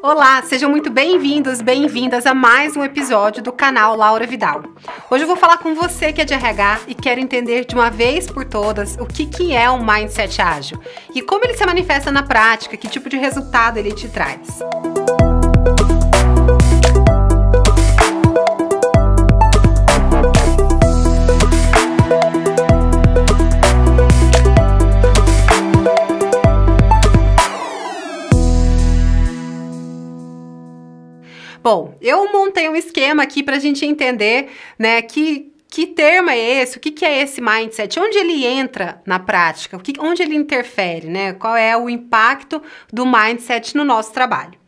Olá, sejam muito bem-vindos, bem-vindas a mais um episódio do canal Laura Vidal. Hoje eu vou falar com você que é de RH e quer entender de uma vez por todas o que, que é um mindset ágil e como ele se manifesta na prática, que tipo de resultado ele te traz. Música Bom, eu montei um esquema aqui para a gente entender, né, que que termo é esse? O que, que é esse mindset? Onde ele entra na prática? O que, onde ele interfere? Né? Qual é o impacto do mindset no nosso trabalho?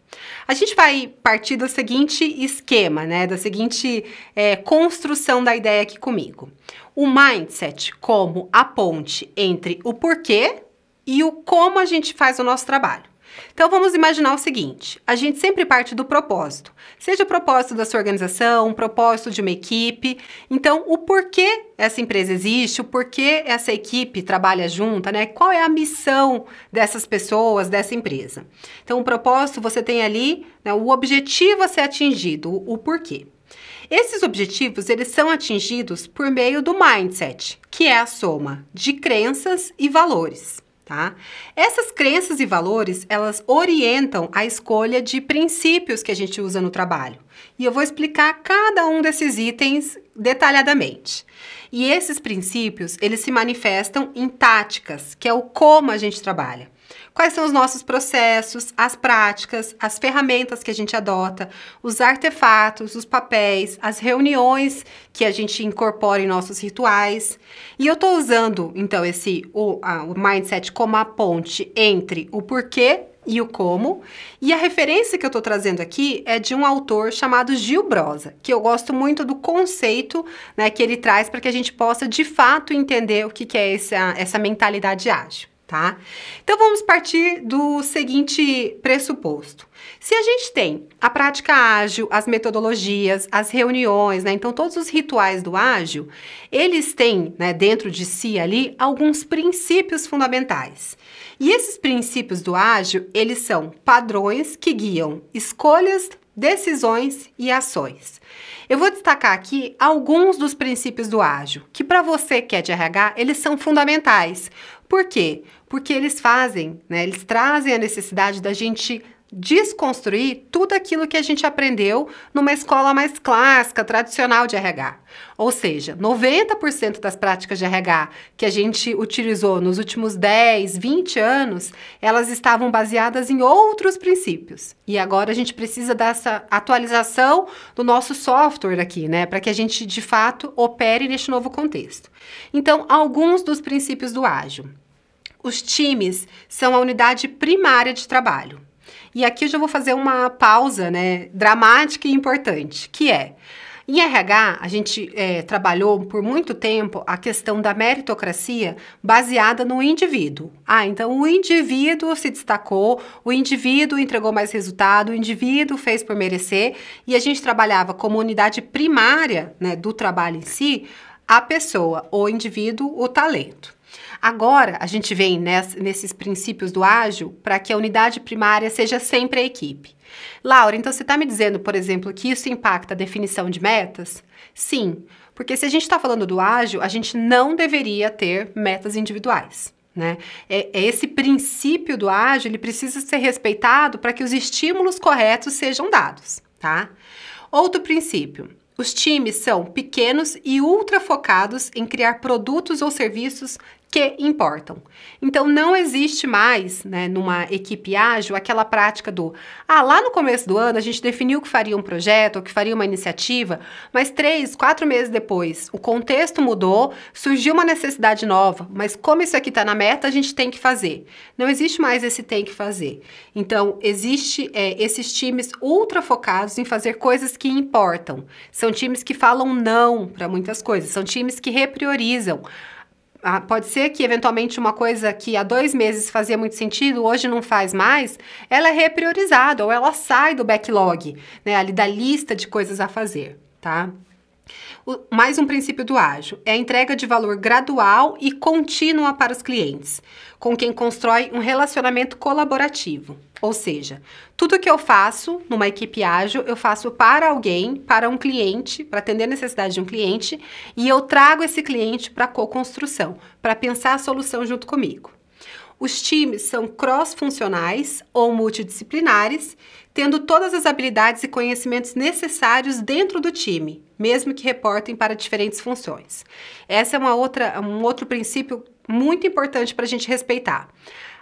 A gente vai partir do seguinte esquema, né? Da seguinte é, construção da ideia aqui comigo. O mindset como a ponte entre o porquê e o como a gente faz o nosso trabalho. Então vamos imaginar o seguinte: a gente sempre parte do propósito, seja o propósito da sua organização, o propósito de uma equipe. Então, o porquê essa empresa existe, o porquê essa equipe trabalha junta, né? Qual é a missão dessas pessoas, dessa empresa? Então, o propósito você tem ali, né, o objetivo a ser atingido, o porquê. Esses objetivos, eles são atingidos por meio do mindset, que é a soma de crenças e valores tá? Essas crenças e valores, elas orientam a escolha de princípios que a gente usa no trabalho. E eu vou explicar cada um desses itens detalhadamente. E esses princípios, eles se manifestam em táticas, que é o como a gente trabalha. Quais são os nossos processos, as práticas, as ferramentas que a gente adota, os artefatos, os papéis, as reuniões que a gente incorpora em nossos rituais. E eu estou usando, então, esse o, a, o mindset como a ponte entre o porquê e o como. E a referência que eu estou trazendo aqui é de um autor chamado Gil Brosa, que eu gosto muito do conceito né, que ele traz para que a gente possa de fato entender o que, que é essa, essa mentalidade ágil tá? Então vamos partir do seguinte pressuposto. Se a gente tem a prática ágil, as metodologias, as reuniões, né? Então todos os rituais do ágil, eles têm, né, dentro de si ali alguns princípios fundamentais. E esses princípios do ágil, eles são padrões que guiam escolhas, decisões e ações. Eu vou destacar aqui alguns dos princípios do ágil, que para você que é de RH, eles são fundamentais. Por quê? porque eles fazem, né? Eles trazem a necessidade da gente desconstruir tudo aquilo que a gente aprendeu numa escola mais clássica, tradicional de RH. Ou seja, 90% das práticas de RH que a gente utilizou nos últimos 10, 20 anos, elas estavam baseadas em outros princípios. E agora a gente precisa dessa atualização do nosso software aqui, né, para que a gente de fato opere neste novo contexto. Então, alguns dos princípios do ágil. Os times são a unidade primária de trabalho. E aqui eu já vou fazer uma pausa, né, dramática e importante, que é em RH, a gente é, trabalhou por muito tempo a questão da meritocracia baseada no indivíduo. Ah, então o indivíduo se destacou, o indivíduo entregou mais resultado, o indivíduo fez por merecer, e a gente trabalhava como unidade primária né, do trabalho em si a pessoa, o indivíduo, o talento. Agora, a gente vem nesses princípios do ágil para que a unidade primária seja sempre a equipe. Laura, então você está me dizendo, por exemplo, que isso impacta a definição de metas? Sim, porque se a gente está falando do ágil, a gente não deveria ter metas individuais. Né? É, é, esse princípio do ágil, ele precisa ser respeitado para que os estímulos corretos sejam dados, tá? Outro princípio, os times são pequenos e ultra focados em criar produtos ou serviços que importam. Então não existe mais, né, numa equipe ágil, aquela prática do ah, lá no começo do ano a gente definiu que faria um projeto ou que faria uma iniciativa, mas três, quatro meses depois o contexto mudou, surgiu uma necessidade nova, mas como isso aqui está na meta, a gente tem que fazer. Não existe mais esse tem que fazer. Então, existe é, esses times ultra focados em fazer coisas que importam. São são times que falam não para muitas coisas, são times que repriorizam. Ah, pode ser que, eventualmente, uma coisa que há dois meses fazia muito sentido, hoje não faz mais, ela é repriorizada ou ela sai do backlog, né, ali da lista de coisas a fazer, tá? O, mais um princípio do ágil é a entrega de valor gradual e contínua para os clientes, com quem constrói um relacionamento colaborativo. Ou seja, tudo que eu faço numa equipe ágil, eu faço para alguém, para um cliente, para atender a necessidade de um cliente, e eu trago esse cliente para a co-construção, para pensar a solução junto comigo. Os times são cross-funcionais ou multidisciplinares, tendo todas as habilidades e conhecimentos necessários dentro do time, mesmo que reportem para diferentes funções. Essa é uma outra, um outro princípio muito importante para a gente respeitar.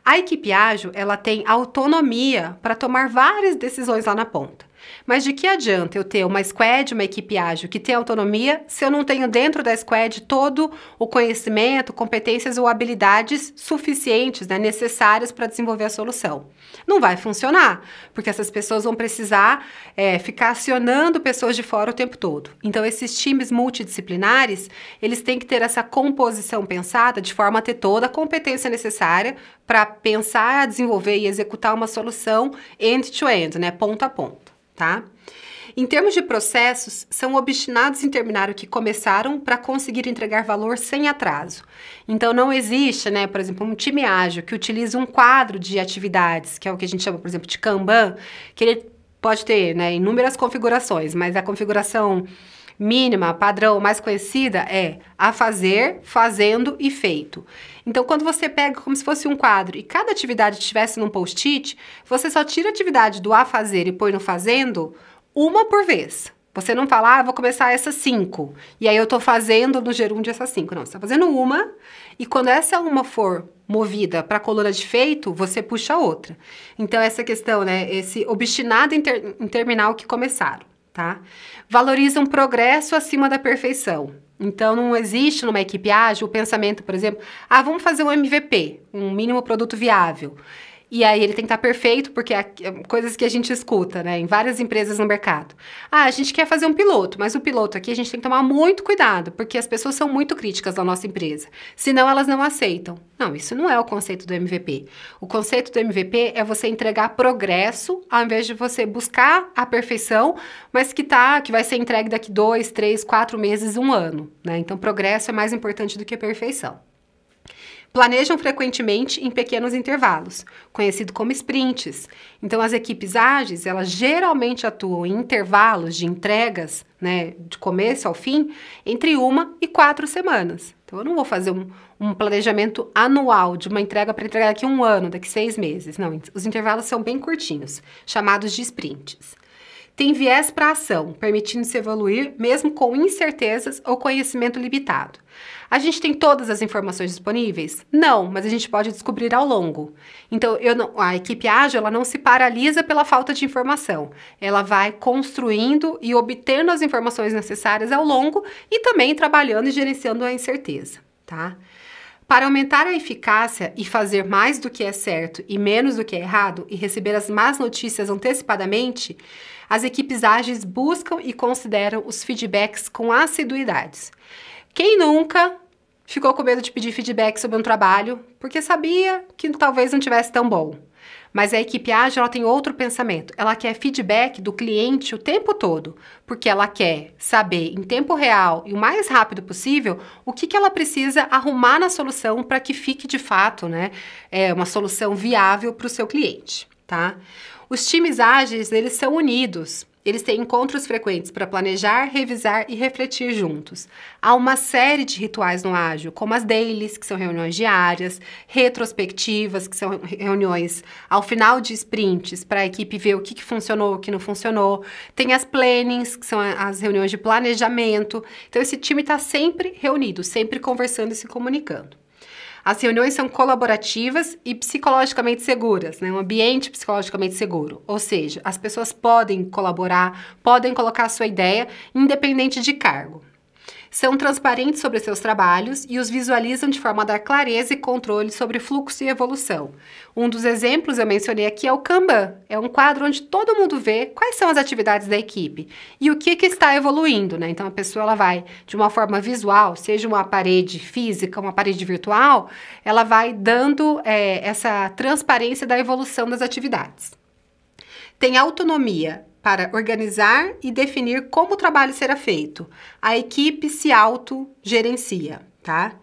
A equipe ágil, ela tem autonomia para tomar várias decisões lá na ponta. Mas de que adianta eu ter uma squad, uma equipe ágil que tem autonomia, se eu não tenho dentro da squad todo o conhecimento, competências ou habilidades suficientes, né, necessárias para desenvolver a solução? Não vai funcionar, porque essas pessoas vão precisar é, ficar acionando pessoas de fora o tempo todo. Então, esses times multidisciplinares, eles têm que ter essa composição pensada de forma a ter toda a competência necessária para pensar, desenvolver e executar uma solução end-to-end, -end, né, ponto a ponto tá? Em termos de processos, são obstinados em terminar o que começaram para conseguir entregar valor sem atraso. Então, não existe, né, por exemplo, um time ágil que utiliza um quadro de atividades, que é o que a gente chama, por exemplo, de Kanban, que ele pode ter né, inúmeras configurações, mas a configuração mínima, padrão, mais conhecida é a fazer, fazendo e feito. Então, quando você pega como se fosse um quadro e cada atividade estivesse num post-it, você só tira a atividade do a fazer e põe no fazendo uma por vez. Você não fala, ah, vou começar essas cinco. E aí eu tô fazendo no gerúndio essas cinco. Não, você tá fazendo uma. E quando essa uma for movida para a coluna de feito, você puxa a outra. Então, essa questão, né? Esse obstinado em, ter, em terminar o que começaram tá? Valorizam progresso acima da perfeição. Então, não existe numa equipe ágil o pensamento, por exemplo, ah, vamos fazer um MVP, um mínimo produto viável. E aí ele tem que estar perfeito, porque é, é coisas que a gente escuta, né, em várias empresas no mercado. Ah, a gente quer fazer um piloto, mas o piloto aqui a gente tem que tomar muito cuidado, porque as pessoas são muito críticas da nossa empresa. Senão elas não aceitam. Não, isso não é o conceito do MVP. O conceito do MVP é você entregar progresso ao invés de você buscar a perfeição, mas que tá, que vai ser entregue daqui dois, três, quatro meses, um ano, né? Então progresso é mais importante do que perfeição. Planejam frequentemente em pequenos intervalos, conhecido como sprints. Então, as equipes ágeis, elas geralmente atuam em intervalos de entregas, né, de começo ao fim, entre uma e quatro semanas. Então, eu não vou fazer um, um planejamento anual de uma entrega para entregar daqui um ano, daqui seis meses. Não, os intervalos são bem curtinhos, chamados de sprints tem viés para ação, permitindo-se evoluir mesmo com incertezas ou conhecimento limitado. A gente tem todas as informações disponíveis? Não, mas a gente pode descobrir ao longo. Então, não, a equipe ágil ela não se paralisa pela falta de informação. Ela vai construindo e obtendo as informações necessárias ao longo e também trabalhando e gerenciando a incerteza, tá? Para aumentar a eficácia e fazer mais do que é certo e menos do que é errado e receber as más notícias antecipadamente, as equipes ágeis buscam e consideram os feedbacks com assiduidades. Quem nunca ficou com medo de pedir feedback sobre um trabalho porque sabia que talvez não tivesse tão bom? Mas a equipe ágil ela tem outro pensamento. Ela quer feedback do cliente o tempo todo, porque ela quer saber em tempo real e o mais rápido possível o que, que ela precisa arrumar na solução para que fique de fato né, é, uma solução viável para o seu cliente. Tá? Os times ágeis eles são unidos eles têm encontros frequentes para planejar, revisar e refletir juntos. Há uma série de rituais no ágil, como as dailies, que são reuniões diárias, retrospectivas, que são reuniões ao final de sprints, para a equipe ver o que, que funcionou, o que não funcionou. Tem as plannings, que são as reuniões de planejamento. Então, esse time está sempre reunido, sempre conversando e se comunicando. As reuniões são colaborativas e psicologicamente seguras, né? um ambiente psicologicamente seguro. Ou seja, as pessoas podem colaborar, podem colocar a sua ideia, independente de cargo. São transparentes sobre seus trabalhos e os visualizam de forma a dar clareza e controle sobre fluxo e evolução. Um dos exemplos eu mencionei aqui é o Kanban. É um quadro onde todo mundo vê quais são as atividades da equipe e o que, que está evoluindo, né? Então a pessoa ela vai de uma forma visual, seja uma parede física, uma parede virtual, ela vai dando é, essa transparência da evolução das atividades tem autonomia para organizar e definir como o trabalho será feito. A equipe se autogerencia, tá?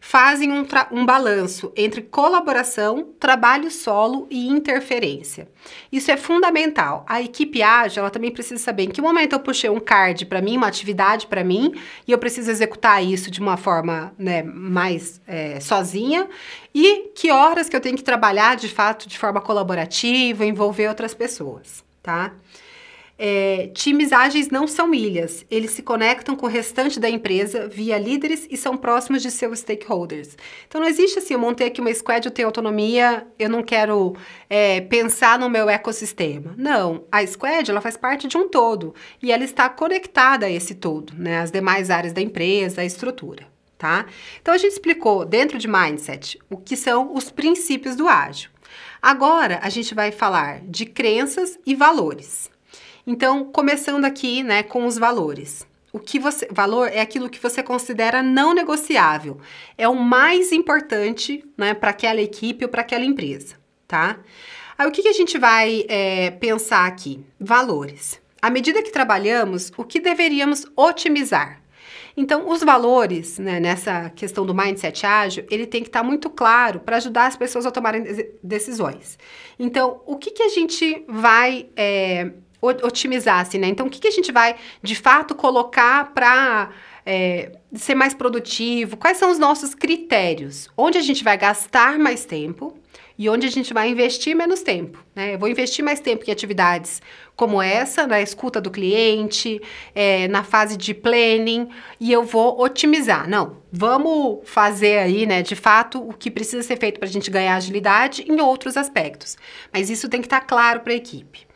Fazem um, um balanço entre colaboração, trabalho solo e interferência. Isso é fundamental. A equipe ágil, ela também precisa saber em que momento eu puxei um card para mim, uma atividade para mim, e eu preciso executar isso de uma forma né, mais é, sozinha, e que horas que eu tenho que trabalhar de fato de forma colaborativa, envolver outras pessoas, tá? É, times ágeis não são ilhas, eles se conectam com o restante da empresa via líderes e são próximos de seus stakeholders. Então não existe assim, eu montei aqui uma squad, eu tenho autonomia, eu não quero é, pensar no meu ecossistema. Não, a squad ela faz parte de um todo e ela está conectada a esse todo, né? As demais áreas da empresa, a estrutura. Tá? Então a gente explicou dentro de mindset o que são os princípios do ágil. Agora a gente vai falar de crenças e valores. Então, começando aqui, né, com os valores. O que você valor é aquilo que você considera não negociável. É o mais importante, né, para aquela equipe ou para aquela empresa, tá? Aí o que, que a gente vai é, pensar aqui? Valores. À medida que trabalhamos, o que deveríamos otimizar? Então, os valores, né, nessa questão do mindset ágil, ele tem que estar tá muito claro para ajudar as pessoas a tomarem decisões. Então, o que, que a gente vai é, otimizasse, né? Então, o que, que a gente vai de fato colocar para é, ser mais produtivo? Quais são os nossos critérios? Onde a gente vai gastar mais tempo e onde a gente vai investir menos tempo, né? Eu vou investir mais tempo em atividades como essa, na escuta do cliente, é, na fase de planning, e eu vou otimizar. Não, vamos fazer aí, né, de fato, o que precisa ser feito para a gente ganhar agilidade em outros aspectos. Mas isso tem que estar tá claro para a equipe.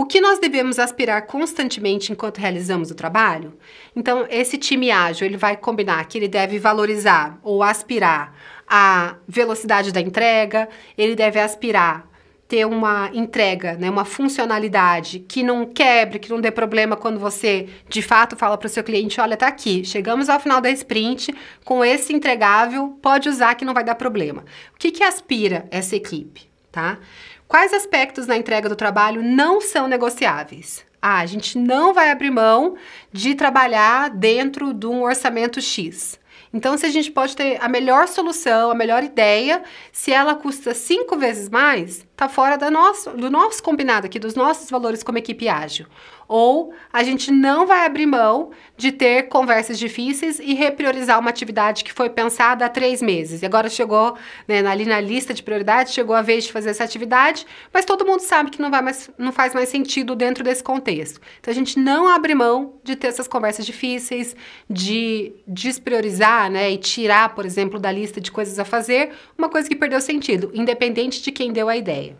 O que nós devemos aspirar constantemente enquanto realizamos o trabalho? Então, esse time ágil, ele vai combinar que ele deve valorizar ou aspirar a velocidade da entrega, ele deve aspirar ter uma entrega, né, uma funcionalidade que não quebre, que não dê problema quando você de fato fala para o seu cliente, olha, está aqui, chegamos ao final da sprint, com esse entregável, pode usar que não vai dar problema. O que, que aspira essa equipe, tá? Quais aspectos na entrega do trabalho não são negociáveis? Ah, a gente não vai abrir mão de trabalhar dentro de um orçamento X. Então, se a gente pode ter a melhor solução, a melhor ideia, se ela custa cinco vezes mais, está fora da nosso, do nosso combinado aqui, dos nossos valores como equipe ágil. Ou a gente não vai abrir mão de ter conversas difíceis e repriorizar uma atividade que foi pensada há três meses. E agora chegou, né, ali na lista de prioridades, chegou a vez de fazer essa atividade, mas todo mundo sabe que não, vai mais, não faz mais sentido dentro desse contexto. Então, a gente não abre mão de ter essas conversas difíceis, de despriorizar né, e tirar, por exemplo, da lista de coisas a fazer, uma coisa que perdeu sentido, independente de quem deu a ideia.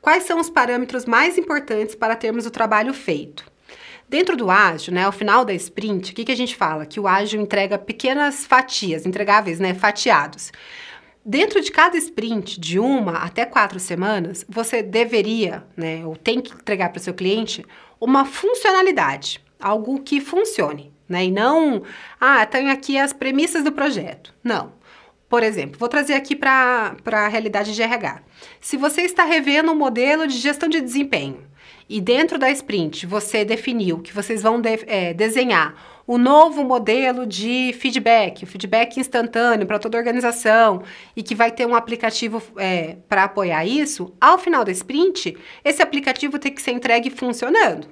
Quais são os parâmetros mais importantes para termos o trabalho feito? Dentro do ágil, né, ao final da sprint, o que, que a gente fala? Que o ágil entrega pequenas fatias, entregáveis, né, fatiados. Dentro de cada sprint, de uma até quatro semanas, você deveria, né, ou tem que entregar para o seu cliente, uma funcionalidade, algo que funcione né? E não, ah, tenho aqui as premissas do projeto. Não. Por exemplo, vou trazer aqui para a realidade de RH. Se você está revendo um modelo de gestão de desempenho e dentro da sprint você definiu que vocês vão de, é, desenhar o novo modelo de feedback, o feedback instantâneo para toda a organização e que vai ter um aplicativo é, para apoiar isso, ao final da sprint, esse aplicativo tem que ser entregue funcionando.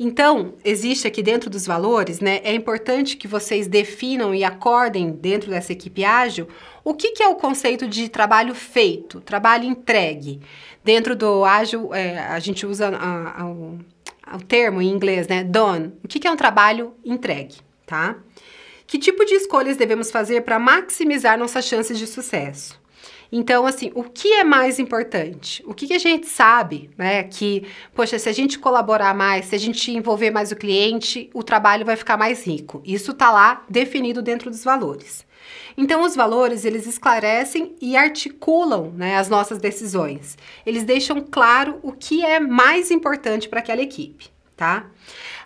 Então, existe aqui dentro dos valores, né? É importante que vocês definam e acordem dentro dessa equipe ágil o que, que é o conceito de trabalho feito, trabalho entregue. Dentro do ágil, é, a gente usa a, ah, a, ah, o, ah, o termo em inglês, né? Done. O que, que é um trabalho entregue, tá? Que tipo de escolhas devemos fazer para maximizar nossas chances de sucesso? Então, assim, o que é mais importante? O que, que, a gente sabe, né? Que, poxa, se a gente colaborar mais, se a gente envolver mais o cliente, o trabalho vai ficar mais rico. Isso está lá definido dentro dos valores. Então, os valores, eles esclarecem e articulam né, as nossas decisões. Eles deixam claro o que é mais importante para aquela equipe, tá?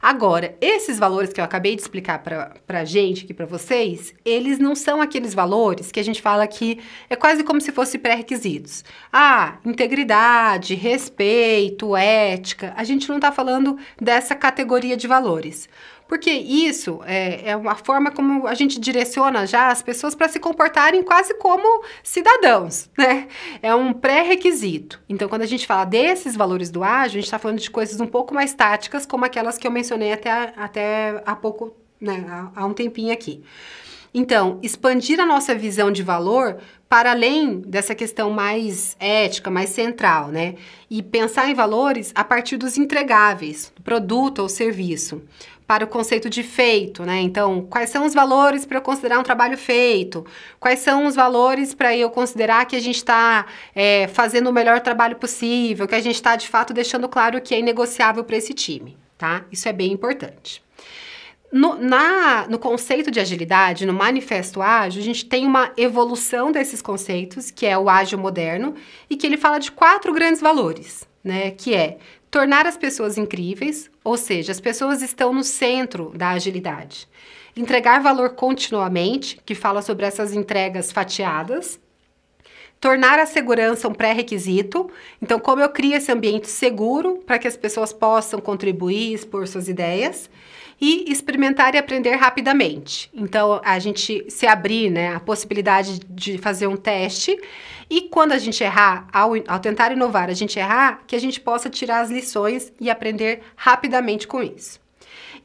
Agora, esses valores que eu acabei de explicar para a gente aqui para vocês, eles não são aqueles valores que a gente fala que é quase como se fosse pré-requisitos. Ah, integridade, respeito, ética. A gente não está falando dessa categoria de valores. Porque isso é, é uma forma como a gente direciona já as pessoas para se comportarem quase como cidadãos, né? É um pré-requisito. Então, quando a gente fala desses valores do ágil, a gente está falando de coisas um pouco mais táticas, como aquelas que eu mencionei até, até há pouco, né, há, há um tempinho aqui. Então, expandir a nossa visão de valor para além dessa questão mais ética, mais central, né? E pensar em valores a partir dos entregáveis, do produto ou serviço para o conceito de feito, né? Então, quais são os valores para eu considerar um trabalho feito? Quais são os valores para eu considerar que a gente está é, fazendo o melhor trabalho possível, que a gente está de fato deixando claro que é inegociável para esse time, tá? Isso é bem importante. No, na, no conceito de agilidade, no manifesto ágil, a gente tem uma evolução desses conceitos, que é o ágil moderno, e que ele fala de quatro grandes valores né? Que é tornar as pessoas incríveis, ou seja, as pessoas estão no centro da agilidade. Entregar valor continuamente, que fala sobre essas entregas fatiadas. Tornar a segurança um pré-requisito. Então, como eu crio esse ambiente seguro para que as pessoas possam contribuir, expor suas ideias e experimentar e aprender rapidamente. Então, a gente se abrir, né, a possibilidade de fazer um teste e quando a gente errar, ao, ao tentar inovar, a gente errar, que a gente possa tirar as lições e aprender rapidamente com isso.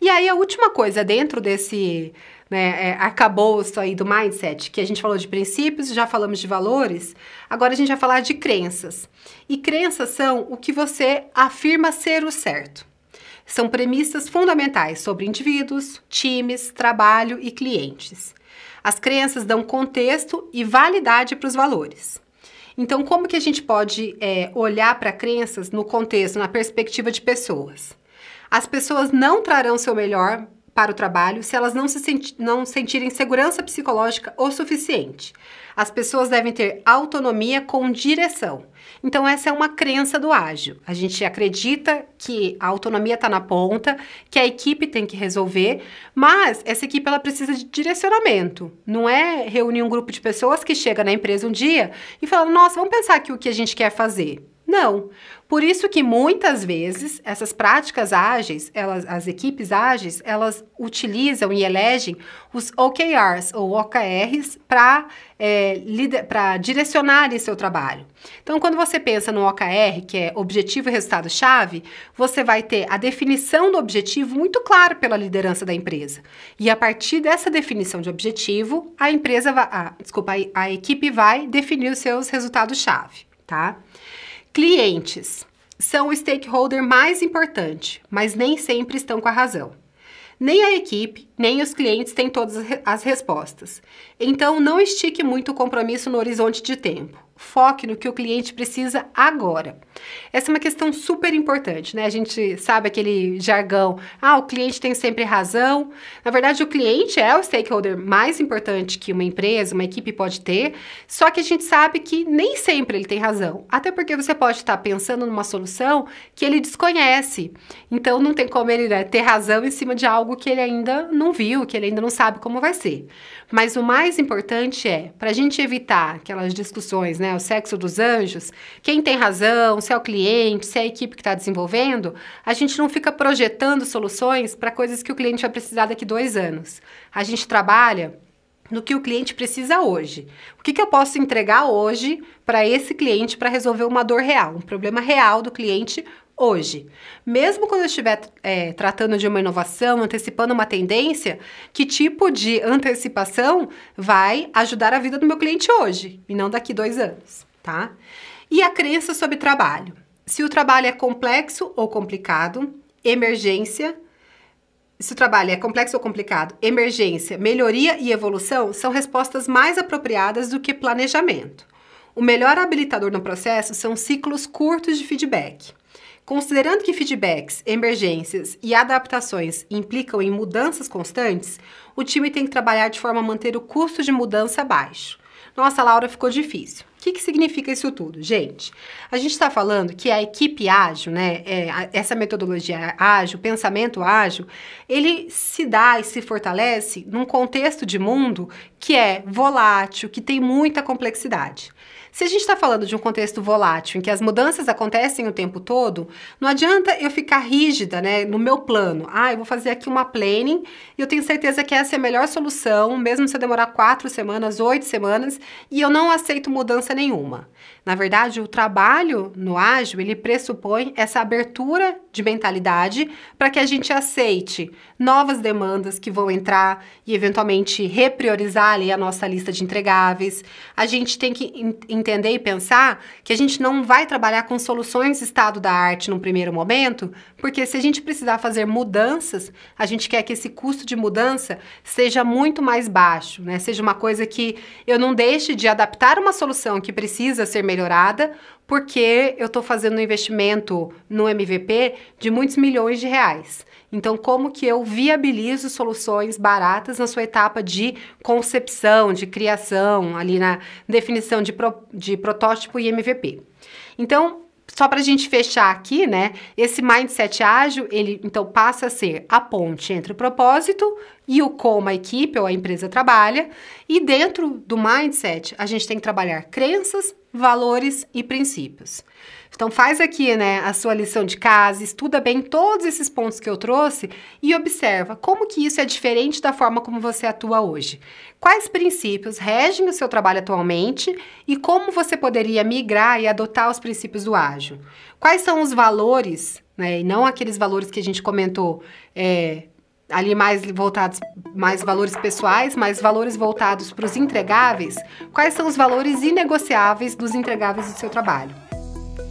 E aí, a última coisa dentro desse né, é, arcabouço aí do mindset, que a gente falou de princípios, já falamos de valores, agora a gente vai falar de crenças. E crenças são o que você afirma ser o certo. São premissas fundamentais sobre indivíduos, times, trabalho e clientes. As crenças dão contexto e validade para os valores. Então, como que a gente pode é, olhar para crenças no contexto, na perspectiva de pessoas? As pessoas não trarão seu melhor para o trabalho se elas não, se senti não sentirem segurança psicológica o suficiente. As pessoas devem ter autonomia com direção. Então, essa é uma crença do ágil. A gente acredita que a autonomia está na ponta, que a equipe tem que resolver, mas essa equipe ela precisa de direcionamento. Não é reunir um grupo de pessoas que chega na empresa um dia e fala: nossa, vamos pensar aqui o que a gente quer fazer não. Por isso que muitas vezes essas práticas ágeis, elas, as equipes ágeis, elas utilizam e elegem os OKRs ou OKRs para é, eh, para direcionarem seu trabalho. Então, quando você pensa no OKR, que é objetivo e resultado chave, você vai ter a definição do objetivo muito claro pela liderança da empresa. E a partir dessa definição de objetivo, a empresa vai, desculpa, a equipe vai definir os seus resultados chave, tá? Clientes são o stakeholder mais importante, mas nem sempre estão com a razão. Nem a equipe, nem os clientes têm todas as respostas. Então, não estique muito o compromisso no horizonte de tempo. Foque no que o cliente precisa agora. Essa é uma questão super importante, né? A gente sabe aquele jargão, ah, o cliente tem sempre razão. Na verdade, o cliente é o stakeholder mais importante que uma empresa, uma equipe pode ter, só que a gente sabe que nem sempre ele tem razão. Até porque você pode estar pensando numa solução que ele desconhece. Então, não tem como ele né, ter razão em cima de algo que ele ainda não viu, que ele ainda não sabe como vai ser. Mas o mais importante é, para a gente evitar aquelas discussões, né? né, o sexo dos anjos, quem tem razão, se é o cliente, se é a equipe que está desenvolvendo, a gente não fica projetando soluções para coisas que o cliente vai precisar daqui dois anos. A gente trabalha no que o cliente precisa hoje. O que, que eu posso entregar hoje para esse cliente para resolver uma dor real, um problema real do cliente hoje. Mesmo quando eu estiver é, tratando de uma inovação, antecipando uma tendência, que tipo de antecipação vai ajudar a vida do meu cliente hoje e não daqui dois anos, tá? E a crença sobre trabalho. Se o trabalho é complexo ou complicado, emergência. Se o trabalho é complexo ou complicado, emergência, melhoria e evolução são respostas mais apropriadas do que planejamento. O melhor habilitador no processo são ciclos curtos de feedback. Considerando que feedbacks, emergências e adaptações implicam em mudanças constantes, o time tem que trabalhar de forma a manter o custo de mudança baixo. Nossa, Laura, ficou difícil. O que, que significa isso tudo? Gente, a gente está falando que a equipe ágil, né? É, a, essa metodologia ágil, pensamento ágil, ele se dá e se fortalece num contexto de mundo que é volátil, que tem muita complexidade. Se a gente está falando de um contexto volátil, em que as mudanças acontecem o tempo todo, não adianta eu ficar rígida, né, no meu plano. Ah, eu vou fazer aqui uma planning e eu tenho certeza que essa é a melhor solução, mesmo se eu demorar quatro semanas, oito semanas, e eu não aceito mudança nenhuma. Na verdade, o trabalho no ágil, ele pressupõe essa abertura de mentalidade para que a gente aceite novas demandas que vão entrar e eventualmente repriorizar ali a nossa lista de entregáveis. A gente tem que entender e pensar que a gente não vai trabalhar com soluções estado da arte no primeiro momento, porque se a gente precisar fazer mudanças, a gente quer que esse custo de mudança seja muito mais baixo, né? Seja uma coisa que eu não deixe de adaptar uma solução que precisa ser melhorada porque eu estou fazendo um investimento no MVP de muitos milhões de reais. Então, como que eu viabilizo soluções baratas na sua etapa de concepção, de criação, ali na definição de, pro, de protótipo e MVP? Então, só para a gente fechar aqui, né? Esse mindset ágil, ele então passa a ser a ponte entre o propósito e o como a equipe ou a empresa trabalha. E dentro do mindset, a gente tem que trabalhar crenças, valores e princípios. Então faz aqui, né, a sua lição de casa, estuda bem todos esses pontos que eu trouxe e observa como que isso é diferente da forma como você atua hoje. Quais princípios regem o seu trabalho atualmente e como você poderia migrar e adotar os princípios do ágil? Quais são os valores, né, e não aqueles valores que a gente comentou, é, ali mais voltados, mais valores pessoais, mais valores voltados para os entregáveis, quais são os valores inegociáveis dos entregáveis do seu trabalho?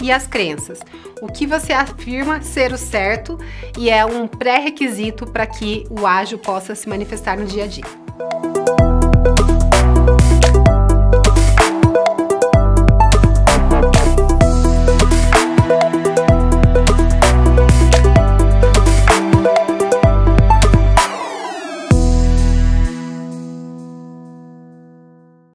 E as crenças? O que você afirma ser o certo e é um pré-requisito para que o ágil possa se manifestar no dia a dia.